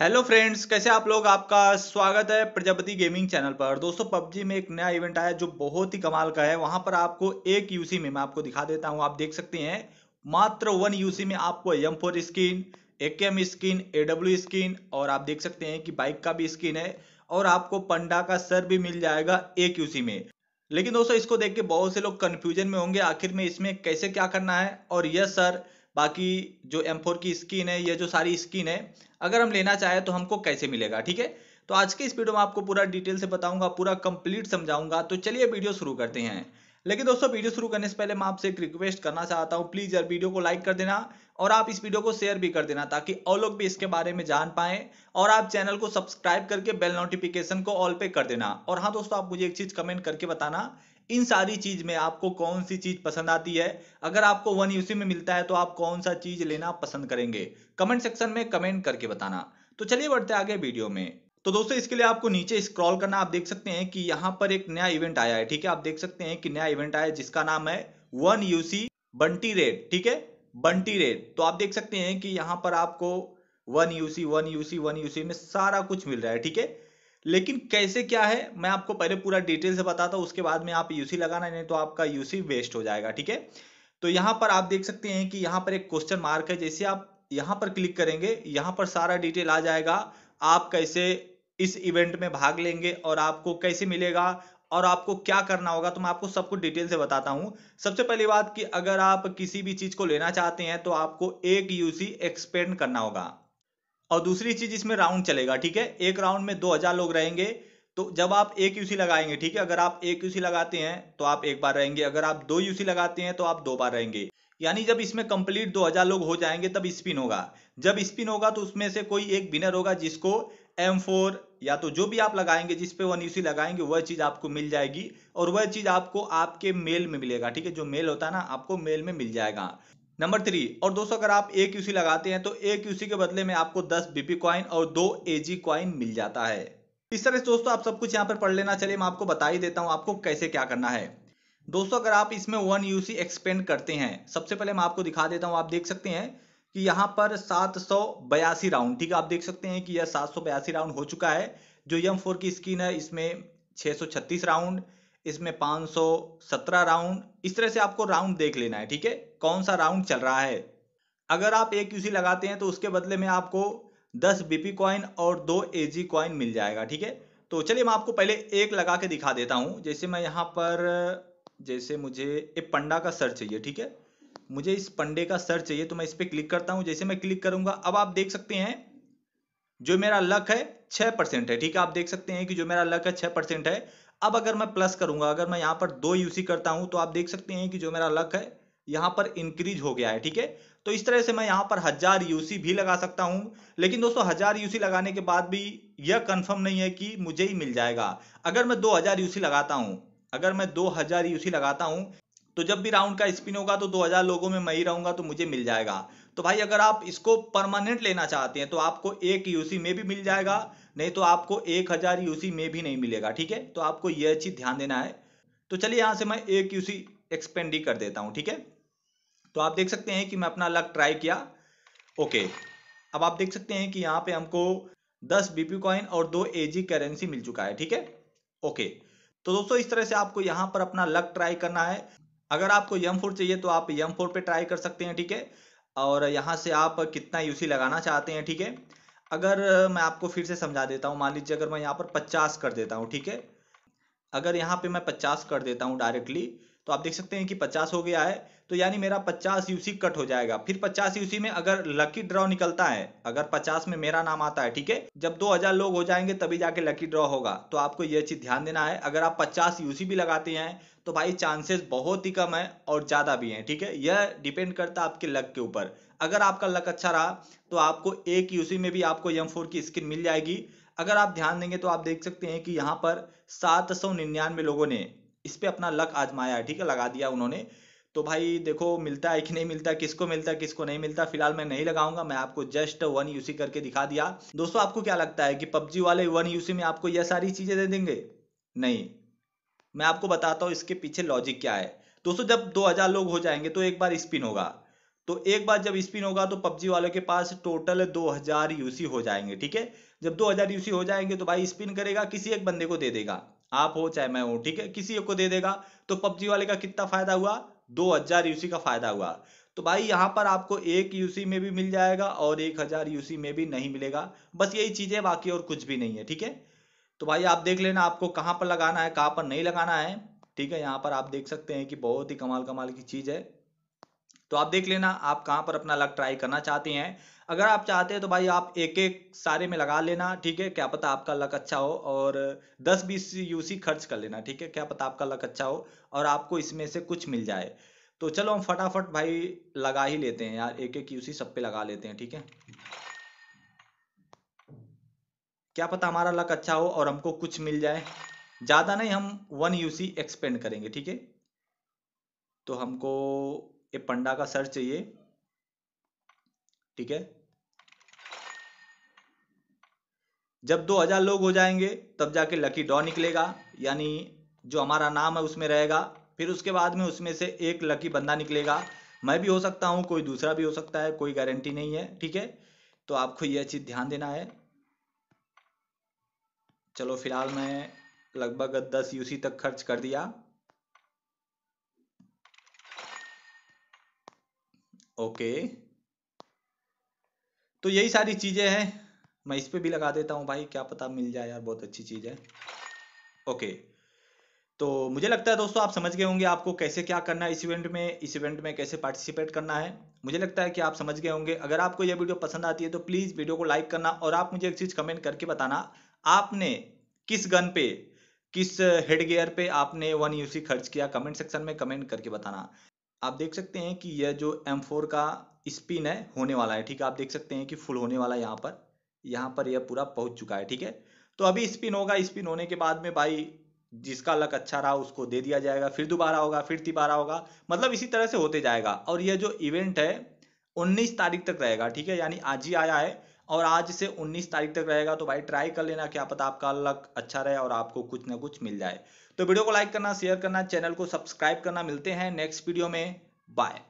hello friends कैसे आप लोग आपका स्वागत है प्रजापति गेमिंग चैनल पर दोस्तों पबजी में एक नया इवेंट आया जो बहुत ही कमाल का है वहां पर आपको एक यूसी में मैं आपको दिखा देता हूं आप देख सकते हैं मात्र वन यूसी में आपको एम फोर स्किन एक M skin A W skin और आप देख सकते हैं कि बाइक का भी स्किन है और आपको पंडा का सर भी मिल जाएगा एक यूसी में लेकिन दोस्तों इसको देख के बहुत से लोग कन्फ्यूजन में होंगे आखिर में इसमें कैसे क्या करना है और यस सर बाकी जो एम फोर की स्किन है या जो सारी स्किन है अगर हम लेना चाहें तो हमको कैसे मिलेगा ठीक है तो आज के इस वीडियो में आपको पूरा डिटेल से बताऊंगा पूरा कंप्लीट समझाऊंगा तो चलिए वीडियो शुरू करते हैं लेकिन दोस्तों वीडियो शुरू करने से पहले मैं आपसे एक रिक्वेस्ट करना चाहता हूँ प्लीज़ यार वीडियो को लाइक कर देना और आप इस वीडियो को शेयर भी कर देना ताकि और लोग भी इसके बारे में जान पाएं और आप चैनल को सब्सक्राइब करके बेल नोटिफिकेशन को ऑल पे कर देना और हाँ दोस्तों आप मुझे एक चीज़ कमेंट करके बताना इन सारी चीज में आपको कौन सी चीज पसंद आती है अगर आपको वन यूसी में मिलता है तो आप कौन सा चीज लेना पसंद करेंगे कमेंट सेक्शन में कमेंट करके बताना तो चलिए बढ़ते आगे वीडियो में तो दोस्तों इसके लिए आपको नीचे स्क्रॉल करना आप देख सकते हैं कि यहाँ पर एक नया इवेंट आया है ठीक है आप देख सकते हैं कि नया इवेंट आया है जिसका नाम है वन यूसी बंटी रेड ठीक है बंटी रेड तो आप देख सकते हैं कि यहाँ पर आपको one UC one UC one UC में सारा कुछ मिल रहा है ठीक है लेकिन कैसे क्या है मैं आपको पहले पूरा डिटेल से बताता हूँ उसके बाद में आप यूसी लगाना नहीं तो आपका यूसी वेस्ट हो जाएगा ठीक है तो यहाँ पर आप देख सकते हैं कि यहाँ पर एक क्वेश्चन मार्क है जैसे आप यहाँ पर क्लिक करेंगे यहाँ पर सारा डिटेल आ जाएगा आप कैसे इस इवेंट में भाग लेंगे और आपको कैसे मिलेगा और आपको क्या करना होगा तो मैं आपको सब कुछ डिटेल से बताता हूँ सबसे पहली बात कि अगर आप किसी भी चीज़ को लेना चाहते हैं तो आपको एक यूसी एक्सपेंड करना होगा और दूसरी चीज इसमें राउंड चलेगा ठीक है एक राउंड में दो हजार लोग रहेंगे तो जब आप एक यूसी लगाएंगे ठीक है अगर आप एक यूसी लगाते हैं तो आप एक बार रहेंगे अगर आप दो यूसी लगाते हैं तो आप दो बार रहेंगे यानी जब इसमें कंप्लीट 2000 लोग हो जाएंगे तब स्पिन होगा जब स्पिन होगा तो उसमें से कोई एक विनर होगा जिसको एम या तो जो भी आप लगाएंगे जिस पे वन यूसी लगाएंगे वह चीज़ आपको मिल जाएगी और वह चीज़ आपको आपके मेल में मिलेगा ठीक है जो मेल होता है ना आपको मेल में मिल जाएगा नंबर थ्री और दोस्तों अगर आप एक यूसी लगाते हैं तो एक यूसी के बदले में आपको दस बीपी क्वाइन और दो एजी क्वाइन मिल जाता है इस तरह से दोस्तों आप सब कुछ यहाँ पर पढ़ लेना चलिए मैं आपको बता ही देता हूँ आपको कैसे क्या करना है दोस्तों अगर आप इसमें वन यूसी एक्सपेंड करते हैं सबसे पहले मैं आपको दिखा देता हूँ आप देख सकते हैं कि यहाँ पर सात सौ बयासी राउंड ठीक है आप देख सकते हैं कि यह सात सौ बयासी राउंड हो चुका है जो यम फोर की स्किन है इसमें छत्तीस राउंड इसमें 517 राउंड इस तरह से आपको राउंड देख लेना है ठीक है कौन सा राउंड चल रहा है अगर आप एक यूसी लगाते हैं तो उसके बदले में आपको 10 बीपी कॉइन और दो एजी कॉइन मिल जाएगा ठीक है तो चलिए मैं आपको पहले एक लगा के दिखा देता हूँ जैसे मैं यहाँ पर जैसे मुझे एक पंडा का सर चाहिए ठीक है मुझे इस पंडे का सर चाहिए तो मैं इस पर क्लिक करता हूँ जैसे मैं क्लिक करूंगा अब आप देख सकते हैं जो मेरा लक है छह परसेंट है ठीक है आप देख सकते हैं कि जो मेरा लक है छह परसेंट है अब अगर मैं प्लस करूंगा अगर मैं यहां पर दो यूसी करता हूं तो आप देख सकते हैं कि जो मेरा लक है यहां पर इंक्रीज हो गया है ठीक है तो इस तरह से मैं यहां पर हज़ार यूसी भी लगा सकता हूं लेकिन दोस्तों हज़ार यूसी लगाने के बाद भी यह कंफर्म नहीं है कि मुझे ही मिल जाएगा अगर मैं दो हज़ार यूसी लगाता हूं अगर मैं दो हज़ार यूसी लगाता हूं तो जब भी राउंड का स्पिन होगा तो दो हजार लोगों में मैं ही रहूंगा तो मुझे मिल जाएगा तो भाई अगर आप इसको परमानेंट लेना चाहते हैं तो आपको एक यूसी में भी मिल जाएगा नहीं तो आपको एक हज़ार यूसी में भी नहीं मिलेगा ठीक है तो आपको यह चीज़ ध्यान देना है तो चलिए यहां से मैं एक यूसी एक्सपेंड ही कर देता हूं ठीक है तो आप देख सकते हैं कि मैं अपना लक ट्राई किया ओके अब आप देख सकते हैं कि यहां पे हमको 10 बीपी कॉइन और दो एजी करेंसी मिल चुका है ठीक है ओके तो दोस्तों इस तरह से आपको यहां पर अपना लक ट्राई करना है अगर आपको यम फोर चाहिए तो आप यम फोर पे ट्राई कर सकते हैं ठीक है और यहाँ से आप कितना यूसी लगाना चाहते हैं ठीक है अगर मैं आपको फिर से समझा देता हूँ मान लीजिए अगर मैं यहाँ पर पचास कर देता हूँ ठीक है अगर यहाँ पे मैं पचास कर देता हूँ डायरेक्टली तो आप देख सकते हैं कि पचास हो गया है तो यानी मेरा 50 यूसी कट हो जाएगा फिर 50 यूसी में अगर लकी ड्रॉ निकलता है अगर 50 में मेरा नाम आता है ठीक है जब 2000 लोग हो जाएंगे तभी जाके लकी ड्रॉ होगा तो आपको यह चीज ध्यान देना है अगर आप 50 यूसी भी लगाते हैं तो भाई चांसेस बहुत ही कम है और ज्यादा भी है ठीक है यह डिपेंड करता है आपके लक के ऊपर अगर आपका लक अच्छा रहा तो आपको एक यूसी में भी आपको यम की स्किन मिल जाएगी अगर आप ध्यान देंगे तो आप देख सकते हैं कि यहाँ पर सात सौ निन्यानवे लोगों ने इस पर अपना लक आजमाया है ठीक है लगा दिया उन्होंने तो भाई देखो मिलता है कि नहीं मिलता किसको मिलता है किसको नहीं मिलता फिलहाल मैं नहीं लगाऊंगा मैं आपको जस्ट वन यूसी करके दिखा दिया दोस्तों आपको क्या लगता है कि पबजी वाले वन यूसी में आपको यह सारी चीजें दे देंगे नहीं मैं आपको बताता हूँ इसके पीछे लॉजिक क्या है दोस्तों जब दो लोग हो जाएंगे तो एक बार स्पिन होगा तो एक बार जब स्पिन होगा तो पबजी वालों के पास टोटल दो यूसी हो जाएंगे ठीक है जब दो यूसी हो जाएंगे तो भाई स्पिन करेगा किसी एक बंदे को दे देगा आप हो चाहे मैं हो ठीक है किसी एक को दे देगा तो पबजी वाले का कितना फायदा हुआ दो हजार यूसी का फायदा हुआ तो भाई यहाँ पर आपको एक यूसी में भी मिल जाएगा और एक हजार यूसी में भी नहीं मिलेगा बस यही चीजें बाकी और कुछ भी नहीं है ठीक है तो भाई आप देख लेना आपको कहाँ पर लगाना है कहाँ पर नहीं लगाना है ठीक है यहाँ पर आप देख सकते हैं कि बहुत ही कमाल कमाल की चीज़ है तो आप देख लेना आप कहाँ पर अपना लक ट्राई करना चाहते हैं अगर आप चाहते हैं तो भाई आप एक एक सारे में लगा लेना ठीक है क्या पता आपका लक अच्छा हो और 10 बीस यूसी खर्च कर लेना ठीक है क्या पता आपका लक अच्छा हो और आपको इसमें से कुछ मिल जाए तो चलो हम फटाफट भाई लगा ही लेते हैं यार एक एक यूसी सब पे लगा लेते हैं ठीक है क्या पता हमारा लक अच्छा हो और हमको कुछ मिल जाए ज़्यादा नहीं हम वन यूसी एक्सपेंड करेंगे ठीक है तो हमको ये पंडा का सर चाहिए ठीक है जब 2000 लोग हो जाएंगे तब जाके लकी डॉ निकलेगा यानी जो हमारा नाम है उसमें रहेगा फिर उसके बाद में उसमें से एक लकी बंदा निकलेगा मैं भी हो सकता हूं कोई दूसरा भी हो सकता है कोई गारंटी नहीं है ठीक है तो आपको यह चीज़ ध्यान देना है चलो फिलहाल मैं लगभग दस यूसी तक खर्च कर दिया ओके तो यही सारी चीज़ें हैं मैं इस पर भी लगा देता हूँ भाई क्या पता मिल जाए यार बहुत अच्छी चीज़ है ओके तो मुझे लगता है दोस्तों आप समझ गए होंगे आपको कैसे क्या करना है इस इवेंट में इस इवेंट में कैसे पार्टिसिपेट करना है मुझे लगता है कि आप समझ गए होंगे अगर आपको यह वीडियो पसंद आती है तो प्लीज़ वीडियो को लाइक करना और आप मुझे एक चीज़ कमेंट करके बताना आपने किस गन पे किस हेडगेयर पे आपने वन यूसी खर्च किया कमेंट सेक्शन में कमेंट करके बताना आप देख सकते हैं कि यह जो M4 का स्पिन है होने वाला है ठीक है आप देख सकते हैं कि फुल होने वाला है यहाँ पर यहाँ पर यह पूरा पहुँच चुका है ठीक है तो अभी स्पिन होगा स्पिन होने के बाद में भाई जिसका लक अच्छा रहा उसको दे दिया जाएगा फिर दोबारा होगा फिर तिबारा होगा मतलब इसी तरह से होते जाएगा और यह जो इवेंट है 19 तारीख तक रहेगा ठीक है यानी आज ही आया है और आज से 19 तारीख तक रहेगा तो भाई ट्राई कर लेना क्या पता आपका लक अच्छा रहे और आपको कुछ ना कुछ मिल जाए तो वीडियो को लाइक करना शेयर करना चैनल को सब्सक्राइब करना मिलते हैं नेक्स्ट वीडियो में बाय